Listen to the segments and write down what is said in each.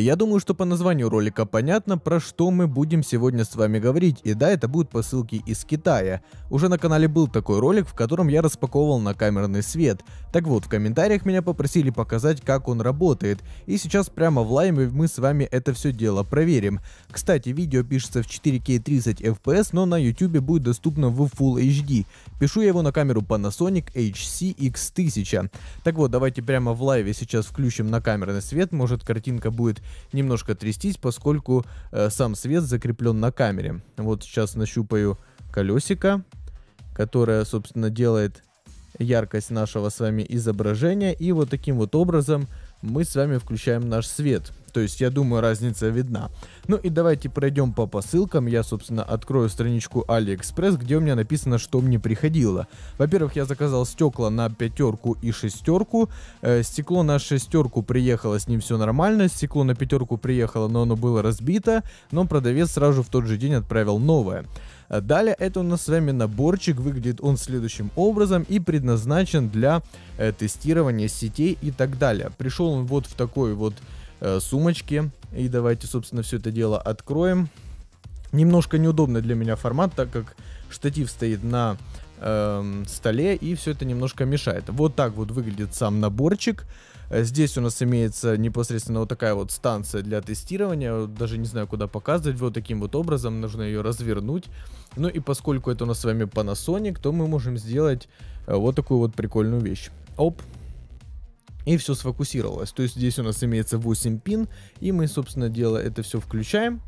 Я думаю, что по названию ролика понятно, про что мы будем сегодня с вами говорить, и да, это будут посылки из Китая. Уже на канале был такой ролик, в котором я распаковывал на камерный свет. Так вот, в комментариях меня попросили показать, как он работает, и сейчас прямо в лайме мы с вами это все дело проверим. Кстати, видео пишется в 4K 30 FPS, но на YouTube будет доступно в Full HD. Пишу я его на камеру Panasonic HC X1000. Так вот, давайте прямо в лайве сейчас включим на камерный свет, может картинка будет немножко трястись, поскольку э, сам свет закреплен на камере. Вот сейчас нащупаю колесико, которое, собственно, делает яркость нашего с вами изображения. И вот таким вот образом мы с вами включаем наш свет. То есть, я думаю, разница видна. Ну и давайте пройдем по посылкам. Я, собственно, открою страничку AliExpress, где у меня написано, что мне приходило. Во-первых, я заказал стекла на пятерку и шестерку. Э, стекло на шестерку приехало, с ним все нормально. Стекло на пятерку приехало, но оно было разбито. Но продавец сразу в тот же день отправил новое. Э, далее это у нас с вами наборчик, выглядит он следующим образом и предназначен для э, тестирования сетей и так далее. Пришел он вот в такой вот Э, сумочки. И давайте, собственно, все это дело откроем. Немножко неудобный для меня формат, так как штатив стоит на э, столе и все это немножко мешает. Вот так вот выглядит сам наборчик. Э, здесь у нас имеется непосредственно вот такая вот станция для тестирования, даже не знаю куда показывать, вот таким вот образом нужно ее развернуть. Ну и поскольку это у нас с вами Panasonic, то мы можем сделать э, вот такую вот прикольную вещь. Оп, и все сфокусировалось. То есть здесь у нас имеется 8 пин, и мы, собственно дело это все включаем,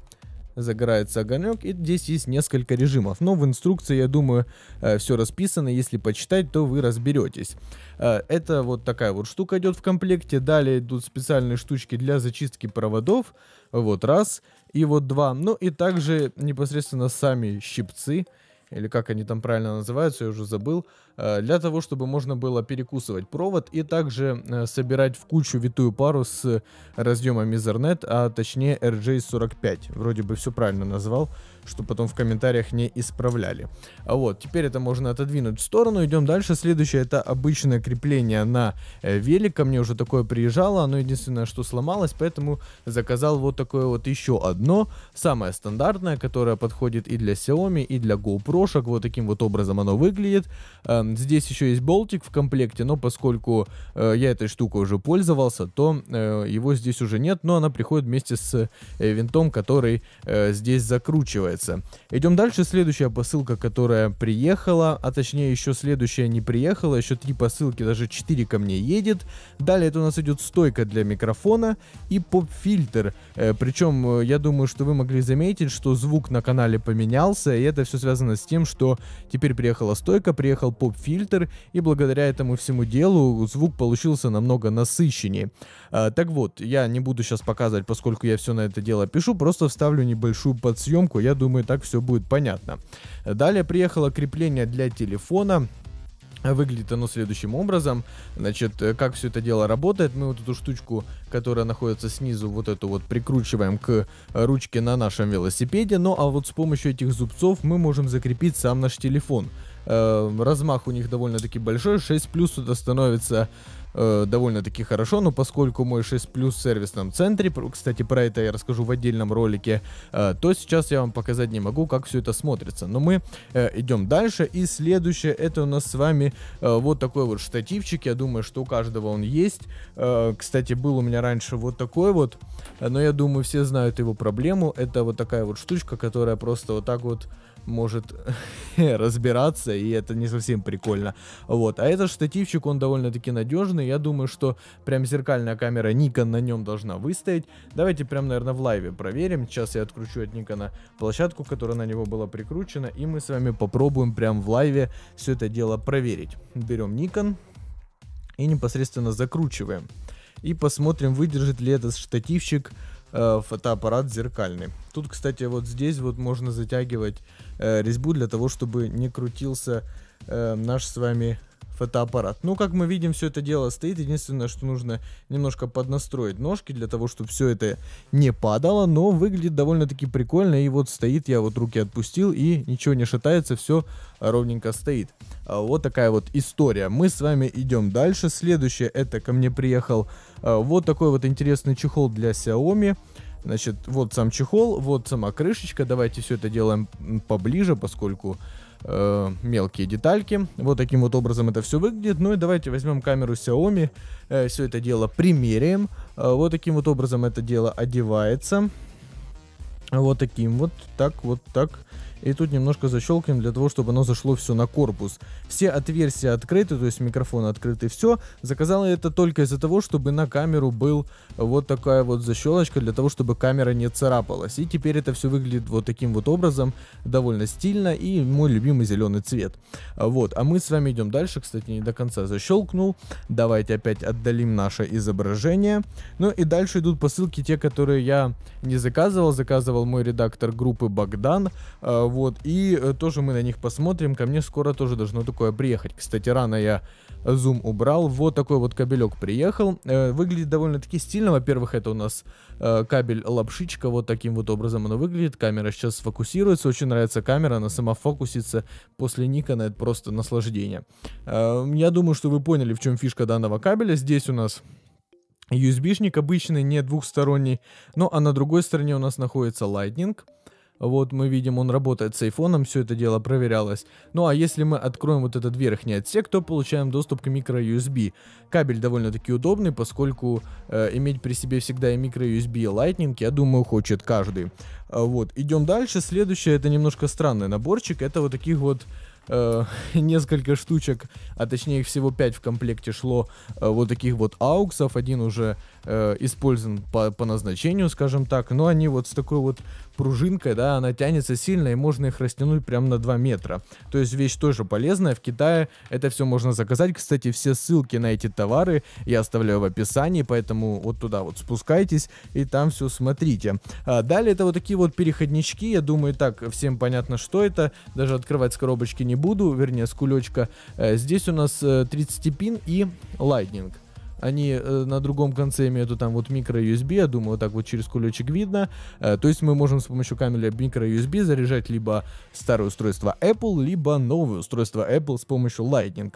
загорается огонек, и здесь есть несколько режимов. Но в инструкции, я думаю, э, все расписано, если почитать, то вы разберетесь. Э, это вот такая вот штука идет в комплекте, далее идут специальные штучки для зачистки проводов, вот раз, и вот два, ну и также непосредственно сами щипцы, или как они там правильно называются, я уже забыл, э, для того, чтобы можно было перекусывать провод и также э, собирать в кучу витую пару с разъемами Ethernet, а точнее RJ45, вроде бы все правильно назвал, чтобы потом в комментариях не исправляли. А вот, теперь это можно отодвинуть в сторону, идем дальше. Следующее это обычное крепление на э, велик, ко мне уже такое приезжало, оно единственное, что сломалось, поэтому заказал вот такое вот еще одно, самое стандартное, которое подходит и для Xiaomi, и для GoPro, -шек. вот таким вот образом оно выглядит. Эм, здесь еще есть болтик в комплекте, но поскольку э, я этой штукой уже пользовался, то э, его здесь уже нет, но она приходит вместе с винтом, который здесь закручивается заканчивается. Идем дальше. Следующая посылка, которая приехала, а точнее еще следующая не приехала, еще три посылки, даже четыре ко мне едет. Далее это у нас идет стойка для микрофона и поп-фильтр. Э, причем э, я думаю, что вы могли заметить, что звук на канале поменялся, и это все связано с тем, что теперь приехала стойка, приехал поп-фильтр, и благодаря этому всему делу звук получился намного насыщеннее. Э, так вот, я не буду сейчас показывать, поскольку я все на это дело пишу, просто вставлю небольшую подсъемку. Я думаю, так все будет понятно. Далее приехало крепление для телефона. Выглядит оно следующим образом. Значит, э, как все это дело работает, мы вот эту штучку, которая находится снизу, вот эту вот прикручиваем к ручке на нашем велосипеде. Ну а вот с помощью этих зубцов мы можем закрепить сам наш телефон. Э, размах у них довольно-таки большой, 6 плюс это становится Э, довольно-таки хорошо, но поскольку мой 6 Plus в сервисном центре, кстати, про это я расскажу в отдельном ролике, э, то сейчас я вам показать не могу, как все это смотрится. Но мы э, идем дальше, и следующее это у нас с вами э, вот такой вот штативчик, я думаю, что у каждого он есть. Э, кстати, был у меня раньше вот такой вот, э, но я думаю, все знают его проблему, это вот такая вот штучка, которая просто вот так вот может разбираться, и это не совсем прикольно. Вот. А этот штативчик, он довольно-таки надежный. Я думаю, что прям зеркальная камера Nikon на нем должна выстоять. Давайте прям, наверное, в лайве проверим. Сейчас я откручу от Nikon площадку, которая на него была прикручена, и мы с вами попробуем прям в лайве все это дело проверить. Берем Nikon и непосредственно закручиваем. И посмотрим, выдержит ли этот штативчик э, фотоаппарат зеркальный. Тут, кстати, вот здесь вот можно затягивать э, резьбу для того, чтобы не крутился э, наш с вами фотоаппарат. Ну, как мы видим, все это дело стоит. Единственное, что нужно немножко поднастроить ножки для того, чтобы все это не падало. Но выглядит довольно-таки прикольно. И вот стоит, я вот руки отпустил и ничего не шатается, все ровненько стоит. А, вот такая вот история. Мы с вами идем дальше. Следующее, это ко мне приехал а, вот такой вот интересный чехол для Xiaomi. Значит, вот сам чехол, вот сама крышечка. Давайте все это делаем поближе, поскольку э, мелкие детальки. Вот таким вот образом это все выглядит. Ну и давайте возьмем камеру Xiaomi, э, все это дело примеряем. Э, вот таким вот образом это дело одевается. Вот таким вот, так, вот так. И тут немножко защелкиваем для того, чтобы оно зашло все на корпус. Все отверстия открыты, то есть микрофон открыт и все. Заказал я это только из-за того, чтобы на камеру был вот такая вот защелочка, для того, чтобы камера не царапалась. И теперь это все выглядит вот таким вот образом, довольно стильно и мой любимый зеленый цвет. Вот, а мы с вами идем дальше, кстати, не до конца защелкнул. Давайте опять отдалим наше изображение. Ну и дальше идут посылки те, которые я не заказывал. Заказывал мой редактор группы Богдан. Э, вот, и э, тоже мы на них посмотрим, ко мне скоро тоже должно такое приехать. Кстати, рано я зум убрал, вот такой вот кабелек приехал, э, выглядит довольно-таки стильно, во-первых, это у нас э, кабель лапшичка, вот таким вот образом оно выглядит, камера сейчас сфокусируется, очень нравится камера, она сама фокусится, после Никона это просто наслаждение. Я думаю, что вы поняли, в чем фишка данного кабеля, здесь у нас... USB-шник обычный, не двухсторонний, ну а на другой стороне у нас находится Lightning, вот мы видим, он работает с айфоном, все это дело проверялось. Ну а если мы откроем вот этот верхний отсек, то получаем доступ к micro-USB. Кабель довольно-таки удобный, поскольку э, иметь при себе всегда и micro-USB, и Lightning, я думаю, хочет каждый. А вот, идем дальше. Следующее, это немножко странный наборчик. Это вот таких вот э, несколько штучек, а точнее их всего 5 в комплекте шло э, вот таких вот ауксов. Один уже Э, использован по, по назначению, скажем так. Но они вот с такой вот пружинкой, да, она тянется сильно, и можно их растянуть прям на 2 метра. То есть вещь тоже полезная. В Китае это все можно заказать. Кстати, все ссылки на эти товары я оставляю в описании, поэтому вот туда вот спускайтесь и там все смотрите. А далее это вот такие вот переходнички. Я думаю, так, всем понятно, что это. Даже открывать с коробочки не буду, вернее, с кулечка. Э, здесь у нас 30 э, пин и Lightning. Они э, на другом конце имеют там вот микро-USB, я думаю, вот так вот через кулечек видно. Э, то есть мы можем с помощью камеры микро-USB заряжать либо старое устройство Apple, либо новое устройство Apple с помощью Lightning.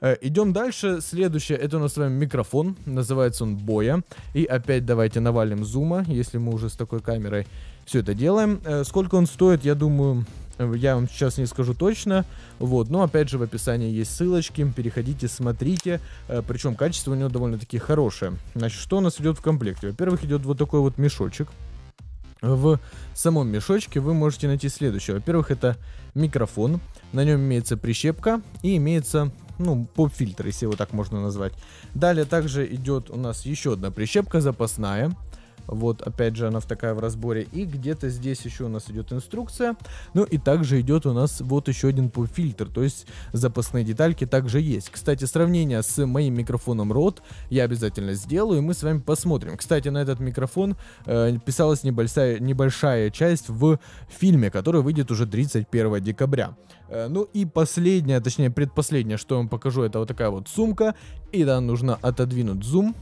Э, идем дальше. Следующее, это у нас с вами микрофон. Называется он Боя. И опять давайте навалим зума, если мы уже с такой камерой все это делаем. Э, сколько он стоит, я думаю Э, я вам сейчас не скажу точно. Вот, но опять же в описании есть ссылочки. Переходите, смотрите. Э, причем качество у него довольно-таки хорошее. Значит, что у нас идет в комплекте? Во-первых, идет вот такой вот мешочек. В самом мешочке вы можете найти следующее. Во-первых, это микрофон. На нем имеется прищепка и имеется ну, поп-фильтр, если его так можно назвать. Далее также идет у нас еще одна прищепка запасная. Вот, опять же, она в такая в разборе. И где-то здесь еще у нас идет инструкция. Ну и также идет у нас вот еще один пуп то есть запасные детальки также есть. Кстати, сравнение с моим микрофоном Rode я обязательно сделаю, и мы с вами посмотрим. Кстати, на этот микрофон э, писалась небольшая, небольшая часть в фильме, который выйдет уже 31 декабря. Э, ну и последнее, точнее предпоследнее, что я вам покажу, это вот такая вот сумка. И да, нужно отодвинуть зум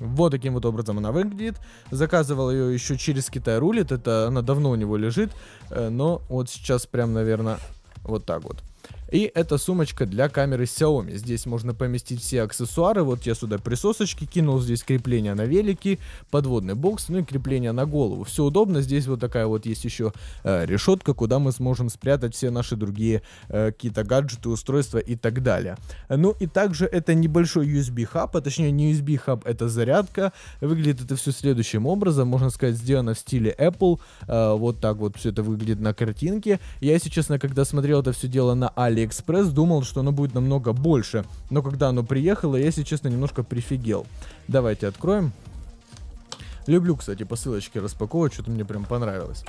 вот таким вот образом она выглядит. Заказывал ее еще через Китай рулит. Это она давно у него лежит. Э, но вот сейчас прям, наверное, вот так вот. И это сумочка для камеры Xiaomi. Здесь можно поместить все аксессуары. Вот я сюда присосочки кинул, здесь крепление на велики, подводный бокс, ну и крепление на голову. Все удобно. Здесь вот такая вот есть еще э, решетка, куда мы сможем спрятать все наши другие э, какие-то гаджеты, устройства и так далее. Ну и также это небольшой USB хаб, а точнее не USB хаб, это зарядка. Выглядит это все следующим образом, можно сказать, сделано в стиле Apple. Э, вот так вот все это выглядит на картинке. Я, если честно, когда смотрел это все дело на Ali Алиэкспресс, думал, что оно будет намного больше. Но когда оно приехало, я, если честно, немножко прифигел. Давайте откроем. Люблю, кстати, посылочки распаковывать, что-то мне прям понравилось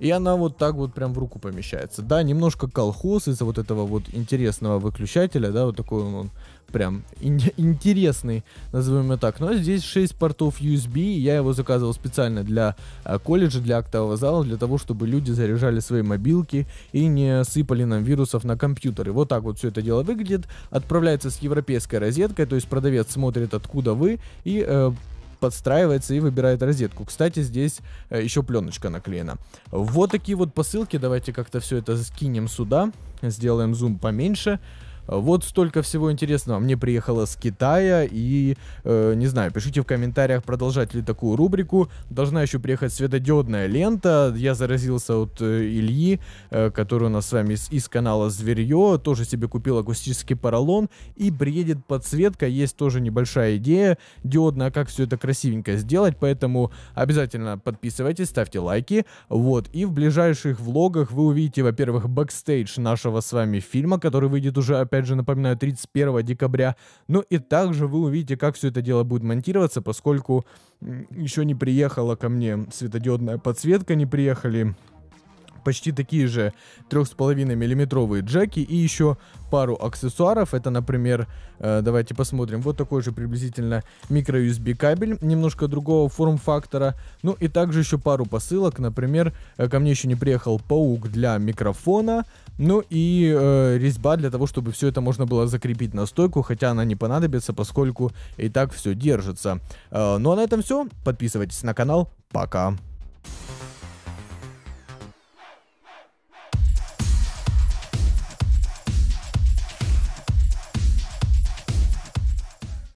и она вот так вот прям в руку помещается. Да, немножко колхоз из-за вот этого вот интересного выключателя, да, вот такой он, он прям ин- интересный, назовем его так. Но здесь 6 портов USB, я его заказывал специально для э, колледжа, для актового зала, для того, чтобы люди заряжали свои мобилки и не сыпали нам вирусов на компьютеры. Вот так вот все это дело выглядит, отправляется с европейской розеткой, то есть продавец смотрит, откуда вы, и э, подстраивается и выбирает розетку. Кстати, здесь э, еще пленочка наклеена. Вот такие вот посылки. Давайте как-то все это скинем сюда. Сделаем зум поменьше. Вот столько всего интересного мне приехало с Китая, и, э, не знаю, пишите в комментариях, продолжать ли такую рубрику. Должна еще приехать светодиодная лента, я заразился от э, Ильи, э, который у нас с вами из, из канала Зверье, тоже себе купил акустический поролон, и приедет подсветка, есть тоже небольшая идея диодная, а как все это красивенько сделать, поэтому обязательно подписывайтесь, ставьте лайки, вот, и в ближайших влогах вы увидите, во-первых, бэкстейдж нашего с вами фильма, который выйдет уже опять опять же напоминаю, 31 декабря. Ну и также вы увидите, как все это дело будет монтироваться, поскольку еще не приехала ко мне светодиодная подсветка, не приехали почти такие же 3,5 миллиметровые джеки и еще пару аксессуаров. Это, например, э, давайте посмотрим, вот такой же приблизительно микро-USB кабель, немножко другого форм-фактора. Ну и также еще пару посылок, например, э, ко мне еще не приехал паук для микрофона, ну и э, резьба для того, чтобы все это можно было закрепить на стойку, хотя она не понадобится, поскольку и так все держится. Э, ну а на этом все, подписывайтесь на канал, пока!